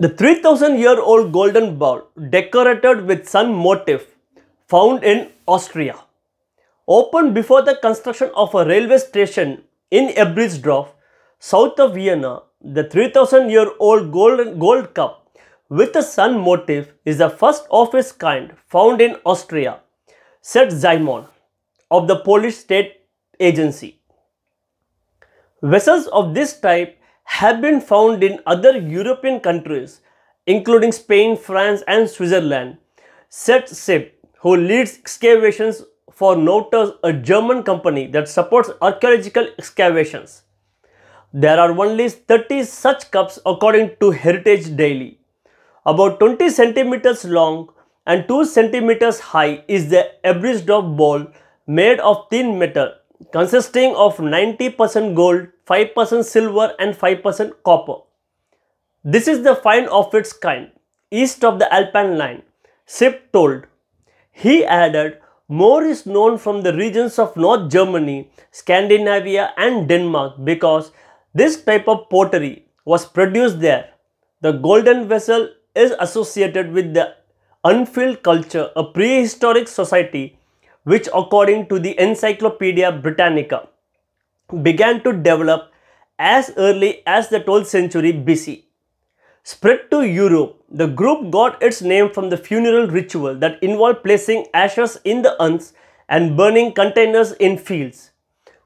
The 3000 year old golden bowl decorated with sun motif found in Austria. Opened before the construction of a railway station in Ebersdorf, south of Vienna, the 3000 year old golden gold cup with a sun motif is the first of its kind found in Austria, said Zymon of the Polish State Agency. Vessels of this type have been found in other European countries, including Spain, France, and Switzerland. Seth Sipp, who leads excavations for Notus, a German company that supports archaeological excavations. There are only 30 such cups according to Heritage Daily. About 20 centimeters long and 2 centimeters high is the drop bowl made of thin metal consisting of 90% gold, 5% silver and 5% copper. This is the find of its kind, east of the Alpine line, Sip told. He added, more is known from the regions of North Germany, Scandinavia and Denmark because this type of pottery was produced there. The golden vessel is associated with the unfilled culture, a prehistoric society which according to the Encyclopedia Britannica began to develop as early as the 12th century BC. Spread to Europe, the group got its name from the funeral ritual that involved placing ashes in the urns and burning containers in fields.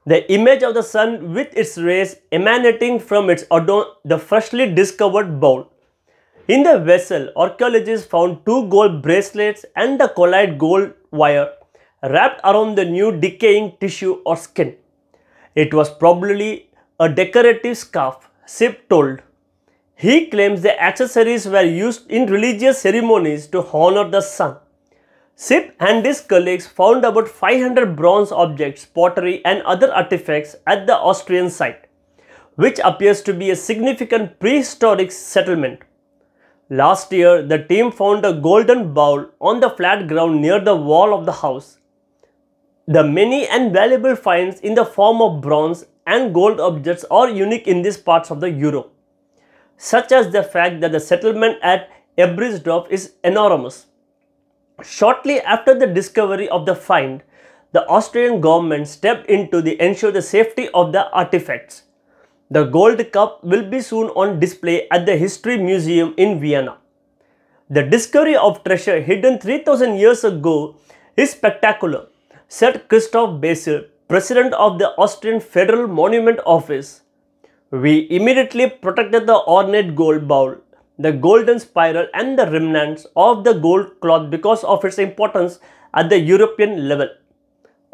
The image of the sun with its rays emanating from its the freshly discovered bowl. In the vessel, archaeologists found two gold bracelets and the collide gold wire wrapped around the new decaying tissue or skin. It was probably a decorative scarf, Sip told. He claims the accessories were used in religious ceremonies to honor the sun. Sip and his colleagues found about 500 bronze objects, pottery and other artifacts at the Austrian site, which appears to be a significant prehistoric settlement. Last year, the team found a golden bowl on the flat ground near the wall of the house the many and valuable finds in the form of bronze and gold objects are unique in these parts of the Europe, such as the fact that the settlement at Ebrisdorf is enormous. Shortly after the discovery of the find, the Austrian government stepped in to the ensure the safety of the artifacts. The gold cup will be soon on display at the History Museum in Vienna. The discovery of treasure hidden 3000 years ago is spectacular said Christoph Basil, president of the Austrian Federal Monument Office. We immediately protected the ornate gold bowl, the golden spiral and the remnants of the gold cloth because of its importance at the European level.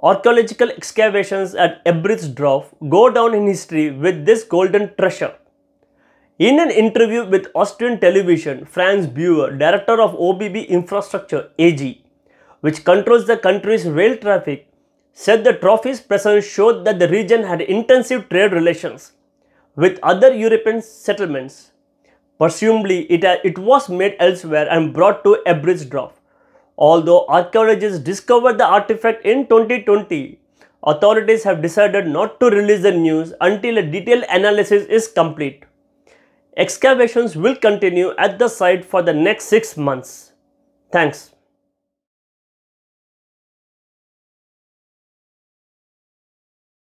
Archaeological excavations at Ebridsdorf go down in history with this golden treasure. In an interview with Austrian television, Franz Buer, director of OBB Infrastructure AG, which controls the country's rail traffic, said the trophy's presence showed that the region had intensive trade relations with other European settlements. Presumably, it, uh, it was made elsewhere and brought to drop. Although archaeologists discovered the artifact in 2020, authorities have decided not to release the news until a detailed analysis is complete. Excavations will continue at the site for the next 6 months. Thanks.